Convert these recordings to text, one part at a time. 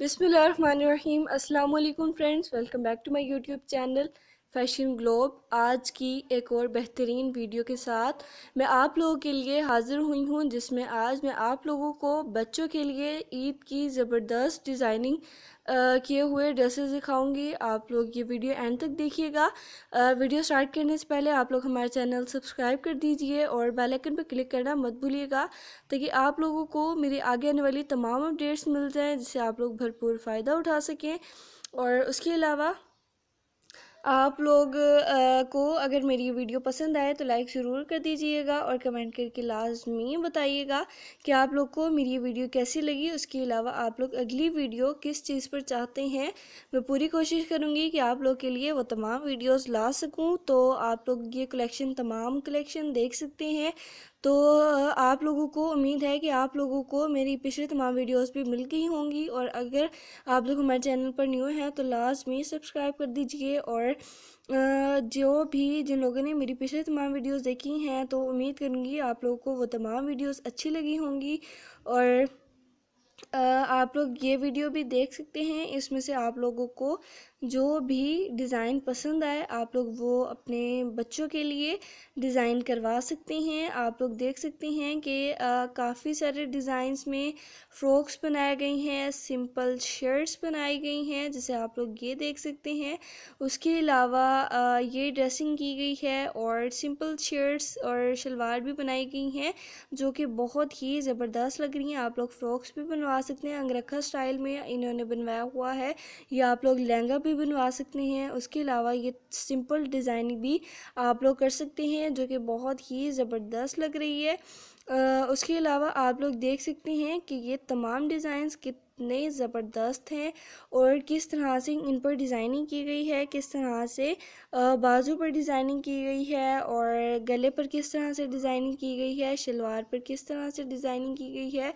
Bismillah ar-Rahman ar-Rahim. Assalamu alaikum friends. Welcome back to my YouTube channel. Fashion globe आज की एक और बेहतरीन वीडियो के साथ मैं आप लोगों के लिए हाज़िर हुई हूँ जिसमें आज मैं आप लोगों को बच्चों के लिए ईद की ज़बरदस्त डिज़ाइनिंग किए हुए ड्रेसेस दिखाऊंगी आप लोग ये वीडियो एंड तक देखिएगा वीडियो स्टार्ट करने से पहले आप लोग हमारे चैनल सब्सक्राइब कर दीजिए और बेल पर क्लिक करना मत भूलिएगा ताकि आप लोगों को मेरी आगे आने वाली तमाम अपडेट्स मिल जाएँ जिससे आप लोग भरपूर फ़ायदा उठा सकें और उसके अलावा आप लोग आ, को अगर मेरी ये वीडियो पसंद आए तो लाइक ज़रूर कर दीजिएगा और कमेंट करके लाजमी बताइएगा कि आप लोग को मेरी ये वीडियो कैसी लगी उसके अलावा आप लोग अगली वीडियो किस चीज़ पर चाहते हैं मैं पूरी कोशिश करूँगी कि आप लोग के लिए वो तमाम वीडियोस ला सकूँ तो आप लोग ये कलेक्शन तमाम कलेक्शन देख सकते हैं तो आप लोगों को उम्मीद है कि आप लोगों को मेरी पिछली तमाम वीडियोस भी मिल गई होंगी और अगर आप लोग हमारे चैनल पर न्यू हैं तो लास्ट में सब्सक्राइब कर दीजिए और जो भी जिन लोगों ने मेरी पिछले तमाम वीडियोस देखी हैं तो उम्मीद करूँगी आप लोगों को वो तमाम वीडियोस अच्छी लगी होंगी और आप लोग ये वीडियो भी देख सकते हैं इसमें से आप लोगों को जो भी डिज़ाइन पसंद आए आप लोग वो अपने बच्चों के लिए डिज़ाइन करवा सकते हैं आप लोग देख सकते हैं कि काफ़ी सारे डिज़ाइंस में फ्रॉक्स बनाए गए हैं सिंपल शर्ट्स बनाई गई हैं जैसे आप लोग ये देख सकते हैं उसके अलावा ये ड्रेसिंग की गई है और सिंपल शर्ट्स और शलवार भी बनाई गई हैं जो कि बहुत ही ज़बरदस्त लग रही हैं आप लोग फ्रॉक्स भी बनवा सकते हैं अंगरखा स्टाइल में इन्होंने बनवाया हुआ है या आप लोग लहंगा भी बनवा सकते हैं उसके अलावा ये सिंपल डिज़ाइनिंग भी आप लोग कर सकते हैं जो कि बहुत ही ज़बरदस्त लग रही है आ, उसके अलावा आप लोग देख सकते हैं कि ये तमाम डिज़ाइंस कितने ज़बरदस्त हैं और किस तरह से इन पर डिज़ाइनिंग की गई है किस तरह से बाजू पर डिज़ाइनिंग की गई है और गले पर किस तरह से डिज़ाइनिंग की गई है शलवार पर किस तरह से डिज़ाइनिंग की गई है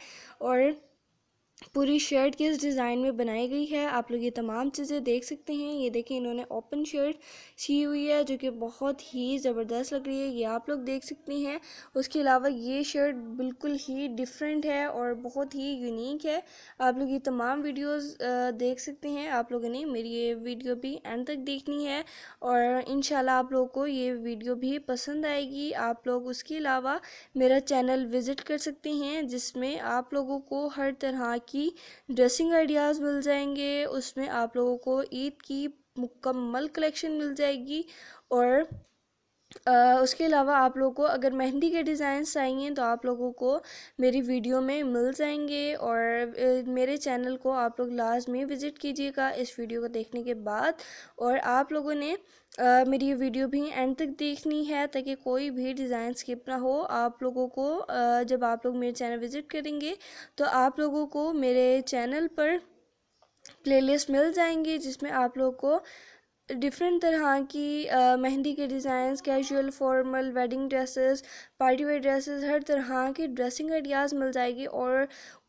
और पूरी शर्ट किस डिज़ाइन में बनाई गई है आप लोग ये तमाम चीज़ें देख सकते हैं ये देखें इन्होंने ओपन शर्ट सी हुई है जो कि बहुत ही ज़बरदस्त लग रही है ये आप लोग देख सकते हैं उसके अलावा ये शर्ट बिल्कुल ही डिफरेंट है और बहुत ही यूनिक है आप लोग ये तमाम वीडियोस देख सकते हैं आप लोगों ने मेरी ये वीडियो भी एंड तक देखनी है और इन आप लोग को ये वीडियो भी पसंद आएगी आप लोग उसके अलावा मेरा चैनल विज़िट कर सकते हैं जिसमें आप लोगों को हर तरह की ड्रेसिंग आइडियाज़ मिल जाएंगे उसमें आप लोगों को ईद की मुकम्मल कलेक्शन मिल जाएगी और उसके अलावा आप लोगों को अगर मेहंदी के डिज़ाइंस चाहिए तो आप लोगों को मेरी वीडियो में मिल जाएंगे और मेरे चैनल को आप लोग लास्ट में विज़िट कीजिएगा इस वीडियो को देखने के बाद और आप लोगों ने आ, मेरी ये वीडियो भी एंड तक देखनी है ताकि कोई भी डिज़ाइन स्किप ना हो आप लोगों को आ, जब आप लोग मेरे चैनल विज़िट करेंगे तो आप लोगों को मेरे चैनल पर प्लेलिस्ट मिल जाएंगी जिसमें आप लोगों को डिफरेंट तरह की मेहंदी के designs casual formal wedding dresses party wear dresses हर तरह के ड्रेसिंग आइडियाज़ मिल जाएगी और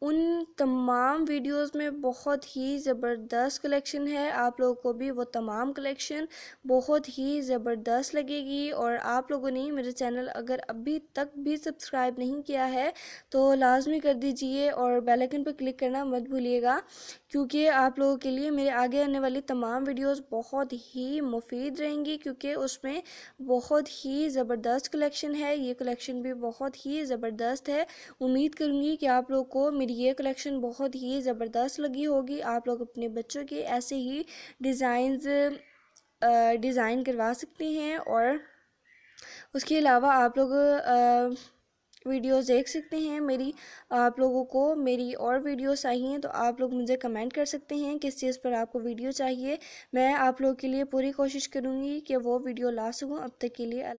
उन तमाम वीडियोस में बहुत ही ज़बरदस्त कलेक्शन है आप लोगों को भी वो तमाम कलेक्शन बहुत ही ज़बरदस्त लगेगी और आप लोगों ने मेरे चैनल अगर अभी तक भी सब्सक्राइब नहीं किया है तो लाजमी कर दीजिए और बेलकन पर क्लिक करना मत भूलिएगा क्योंकि आप लोगों के लिए मेरे आगे आने वाली तमाम वीडियोज़ बहुत ही ही मुफीद रहेंगी क्योंकि उसमें बहुत ही ज़बरदस्त कलेक्शन है ये कलेक्शन भी बहुत ही ज़बरदस्त है उम्मीद करूँगी कि आप लोग को मेरी ये कलेक्शन बहुत ही ज़बरदस्त लगी होगी आप लोग अपने बच्चों के ऐसे ही डिज़ाइन डिज़ाइन करवा सकते हैं और उसके अलावा आप लोग वीडियोस देख सकते हैं मेरी आप लोगों को मेरी और वीडियोस चाहिए तो आप लोग मुझे कमेंट कर सकते हैं किस चीज़ पर आपको वीडियो चाहिए मैं आप लोगों के लिए पूरी कोशिश करूँगी कि वो वीडियो ला सकूँ अब तक के लिए